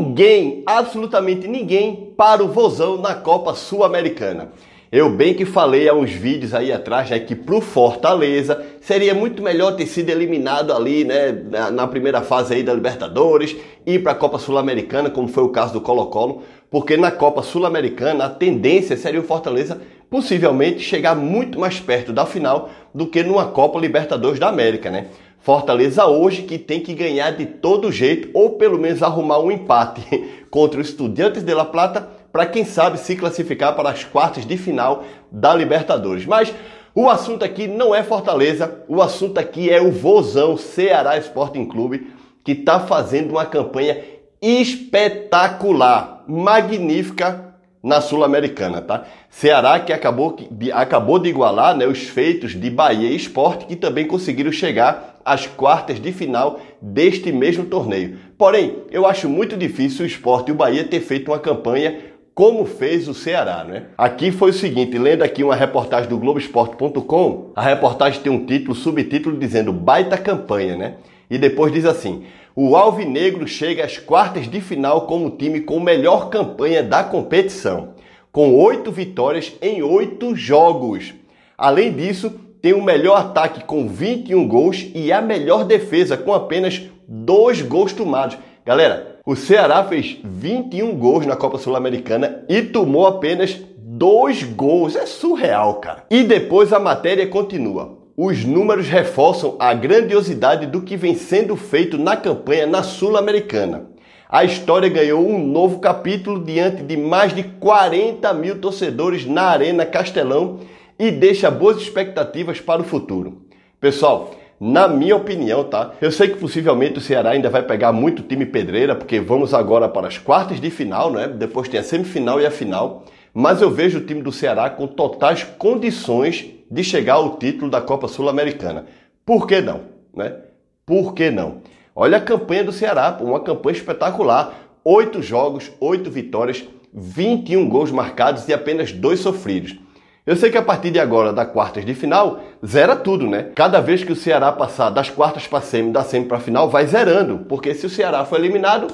ninguém, absolutamente ninguém, para o Vozão na Copa Sul-Americana. Eu bem que falei há uns vídeos aí atrás né, que pro Fortaleza seria muito melhor ter sido eliminado ali, né, na primeira fase aí da Libertadores, ir para a Copa Sul-Americana, como foi o caso do Colo-Colo, porque na Copa Sul-Americana a tendência seria o Fortaleza possivelmente chegar muito mais perto da final do que numa Copa Libertadores da América, né? Fortaleza hoje que tem que ganhar de todo jeito ou pelo menos arrumar um empate contra o Estudiantes de La Plata para quem sabe se classificar para as quartas de final da Libertadores. Mas o assunto aqui não é Fortaleza, o assunto aqui é o Vozão Ceará Sporting Clube que está fazendo uma campanha espetacular, magnífica na Sul-Americana, tá? Ceará que acabou de, acabou de igualar né, os feitos de Bahia e Esporte, que também conseguiram chegar às quartas de final deste mesmo torneio. Porém, eu acho muito difícil o Esporte e o Bahia ter feito uma campanha como fez o Ceará, né? Aqui foi o seguinte, lendo aqui uma reportagem do Globoesporte.com, a reportagem tem um título, subtítulo dizendo baita campanha, né? E depois diz assim: o Alvinegro chega às quartas de final como time com melhor campanha da competição, com oito vitórias em oito jogos. Além disso, tem o melhor ataque com 21 gols e a melhor defesa com apenas dois gols tomados. Galera, o Ceará fez 21 gols na Copa Sul-Americana e tomou apenas dois gols. É surreal, cara. E depois a matéria continua. Os números reforçam a grandiosidade do que vem sendo feito na campanha na Sul-Americana. A história ganhou um novo capítulo diante de mais de 40 mil torcedores na Arena Castelão e deixa boas expectativas para o futuro. Pessoal, na minha opinião, tá? Eu sei que possivelmente o Ceará ainda vai pegar muito time pedreira, porque vamos agora para as quartas de final, né? Depois tem a semifinal e a final. Mas eu vejo o time do Ceará com totais condições de chegar ao título da Copa Sul-Americana. Por que não? Né? Por que não? Olha a campanha do Ceará, uma campanha espetacular. Oito jogos, oito vitórias, 21 gols marcados e apenas dois sofridos. Eu sei que a partir de agora, da quartas de final, zera tudo, né? Cada vez que o Ceará passar das quartas para semi, da semi para final, vai zerando, porque se o Ceará for eliminado,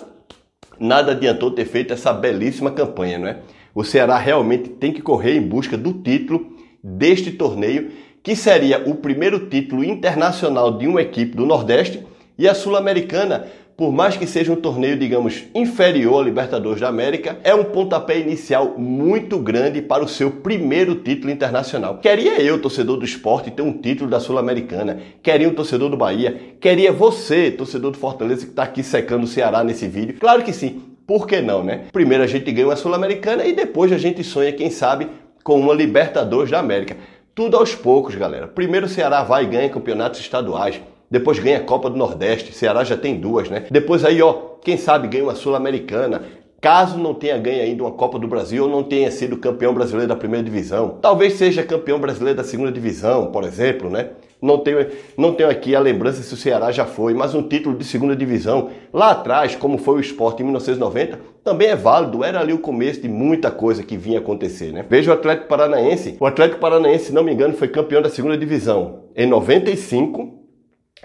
nada adiantou ter feito essa belíssima campanha, não é? O Ceará realmente tem que correr em busca do título deste torneio, que seria o primeiro título internacional de uma equipe do Nordeste e a Sul-Americana, por mais que seja um torneio, digamos, inferior a Libertadores da América, é um pontapé inicial muito grande para o seu primeiro título internacional. Queria eu, torcedor do esporte, ter um título da Sul-Americana, queria um torcedor do Bahia, queria você, torcedor do Fortaleza, que está aqui secando o Ceará nesse vídeo. Claro que sim, por que não, né? Primeiro a gente ganha uma Sul-Americana e depois a gente sonha, quem sabe, com uma Libertadores da América. Tudo aos poucos, galera. Primeiro o Ceará vai e ganha campeonatos estaduais. Depois ganha a Copa do Nordeste. Ceará já tem duas, né? Depois aí, ó, quem sabe ganha uma Sul-Americana. Caso não tenha ganho ainda uma Copa do Brasil ou não tenha sido campeão brasileiro da primeira divisão. Talvez seja campeão brasileiro da segunda divisão, por exemplo, né? Não tenho, não tenho aqui a lembrança se o Ceará já foi, mas um título de segunda divisão lá atrás, como foi o esporte em 1990, também é válido. Era ali o começo de muita coisa que vinha acontecer, né? Veja o Atlético Paranaense. O Atlético Paranaense, se não me engano, foi campeão da segunda divisão em 95.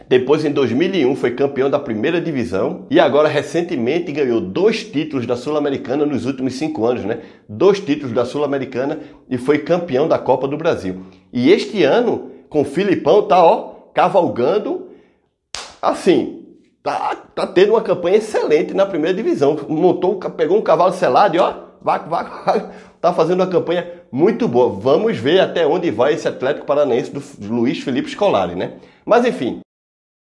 Depois, em 2001, foi campeão da primeira divisão e agora, recentemente, ganhou dois títulos da Sul-Americana nos últimos cinco anos, né? Dois títulos da Sul-Americana e foi campeão da Copa do Brasil. E este ano com o Filipão, tá ó, cavalgando. Assim, tá, tá tendo uma campanha excelente na primeira divisão. Montou, pegou um cavalo selado e ó, vaca, vaca, tá fazendo uma campanha muito boa. Vamos ver até onde vai esse Atlético Paranaense do Luiz Felipe Scolari, né? Mas enfim,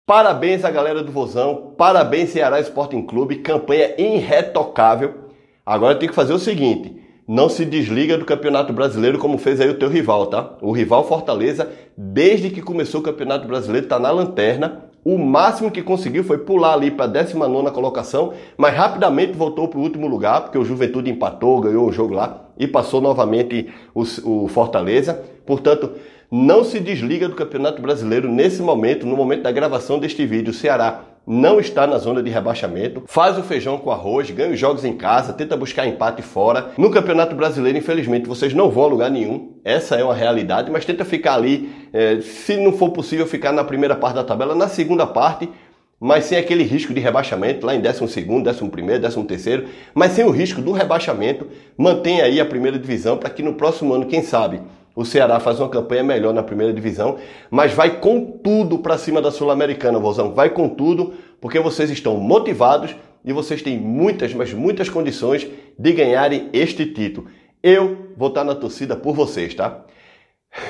parabéns à galera do Vozão, parabéns Ceará Sporting Clube, campanha irretocável. Agora tem que fazer o seguinte, não se desliga do Campeonato Brasileiro como fez aí o teu rival, tá? O rival Fortaleza, desde que começou o Campeonato Brasileiro, está na lanterna. O máximo que conseguiu foi pular ali para a 19 colocação, mas rapidamente voltou para o último lugar, porque o Juventude empatou, ganhou o jogo lá e passou novamente o, o Fortaleza. Portanto, não se desliga do Campeonato Brasileiro nesse momento, no momento da gravação deste vídeo. O Ceará não está na zona de rebaixamento, faz o feijão com arroz, ganha os jogos em casa, tenta buscar empate fora. No Campeonato Brasileiro, infelizmente, vocês não vão a lugar nenhum. Essa é uma realidade, mas tenta ficar ali, eh, se não for possível ficar na primeira parte da tabela, na segunda parte, mas sem aquele risco de rebaixamento lá em 12, 11, 13, mas sem o risco do rebaixamento, mantém aí a primeira divisão para que no próximo ano, quem sabe, o Ceará faz uma campanha melhor na primeira divisão, mas vai com tudo para cima da Sul-Americana, Vozão. Vai com tudo, porque vocês estão motivados e vocês têm muitas, mas muitas condições de ganharem este título. Eu vou estar na torcida por vocês, tá?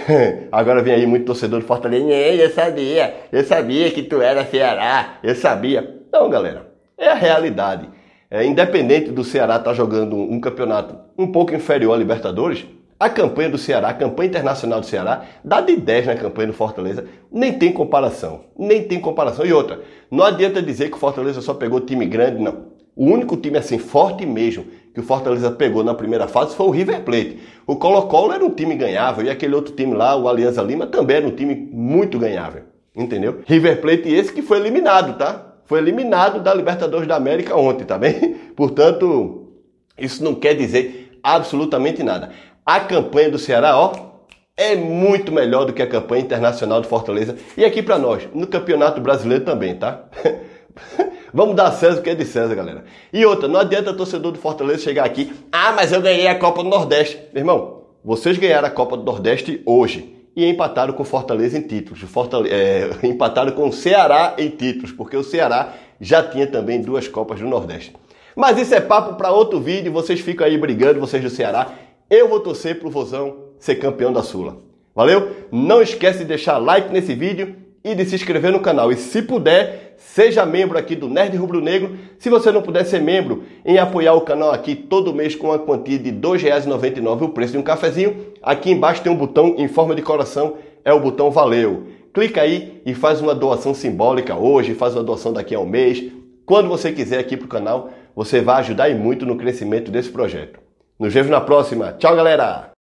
Agora vem aí muito torcedor do Fortaleza. Ei, eu sabia, eu sabia que tu era Ceará, eu sabia. Não, galera, é a realidade. É, independente do Ceará estar tá jogando um campeonato um pouco inferior à Libertadores, a campanha do Ceará, a campanha internacional do Ceará, dá de 10 na campanha do Fortaleza, nem tem comparação. Nem tem comparação. E outra, não adianta dizer que o Fortaleza só pegou time grande, não. O único time assim forte mesmo que o Fortaleza pegou na primeira fase foi o River Plate. O Colo-Colo era um time ganhável e aquele outro time lá, o Alianza Lima, também era um time muito ganhável. Entendeu? River Plate esse que foi eliminado, tá? Foi eliminado da Libertadores da América ontem, tá bem? Portanto, isso não quer dizer absolutamente nada a campanha do Ceará, ó, é muito melhor do que a campanha internacional do Fortaleza. E aqui para nós, no Campeonato Brasileiro também, tá? Vamos dar César o que é de César, galera. E outra, não adianta torcedor do Fortaleza chegar aqui, ah, mas eu ganhei a Copa do Nordeste. Meu irmão, vocês ganharam a Copa do Nordeste hoje e empataram com o Fortaleza em títulos. Fortaleza, é, empataram com o Ceará em títulos, porque o Ceará já tinha também duas Copas do Nordeste. Mas isso é papo para outro vídeo, vocês ficam aí brigando, vocês do Ceará. Eu vou torcer pro Vozão ser campeão da Sula. Valeu? Não esquece de deixar like nesse vídeo e de se inscrever no canal. E se puder, seja membro aqui do Nerd Rubro Negro. Se você não puder ser membro, em apoiar o canal aqui todo mês com uma quantia de R$ 2,99 o preço de um cafezinho. Aqui embaixo tem um botão em forma de coração, é o botão Valeu. Clica aí e faz uma doação simbólica hoje, faz uma doação daqui a um mês. Quando você quiser aqui para o canal, você vai ajudar e muito no crescimento desse projeto. Nos vemos na próxima. Tchau, galera!